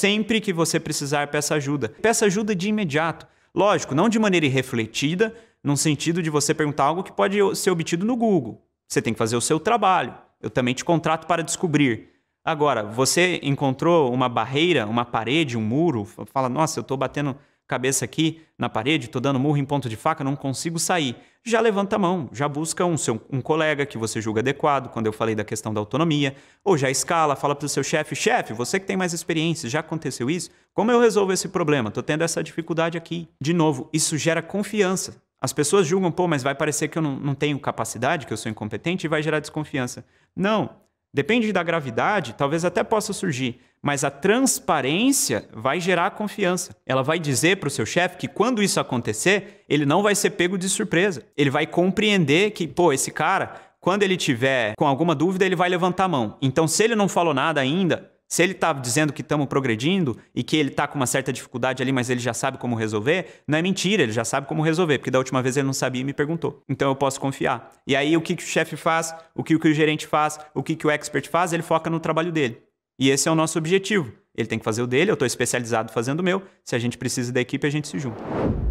Sempre que você precisar, peça ajuda. Peça ajuda de imediato. Lógico, não de maneira irrefletida, no sentido de você perguntar algo que pode ser obtido no Google. Você tem que fazer o seu trabalho. Eu também te contrato para descobrir. Agora, você encontrou uma barreira, uma parede, um muro, fala, nossa, eu estou batendo cabeça aqui na parede, estou dando murro em ponto de faca, não consigo sair. Já levanta a mão, já busca um, seu, um colega que você julga adequado, quando eu falei da questão da autonomia, ou já escala, fala para o seu chefe, chefe, você que tem mais experiência, já aconteceu isso? Como eu resolvo esse problema? Estou tendo essa dificuldade aqui. De novo, isso gera confiança. As pessoas julgam, pô, mas vai parecer que eu não, não tenho capacidade, que eu sou incompetente e vai gerar desconfiança. Não, Depende da gravidade, talvez até possa surgir, mas a transparência vai gerar confiança. Ela vai dizer para o seu chefe que quando isso acontecer, ele não vai ser pego de surpresa. Ele vai compreender que, pô, esse cara, quando ele tiver com alguma dúvida, ele vai levantar a mão. Então, se ele não falou nada ainda, se ele está dizendo que estamos progredindo e que ele está com uma certa dificuldade ali, mas ele já sabe como resolver, não é mentira, ele já sabe como resolver, porque da última vez ele não sabia e me perguntou. Então eu posso confiar. E aí o que, que o chefe faz, o que, que o gerente faz, o que, que o expert faz, ele foca no trabalho dele. E esse é o nosso objetivo. Ele tem que fazer o dele, eu estou especializado fazendo o meu. Se a gente precisa da equipe, a gente se junta.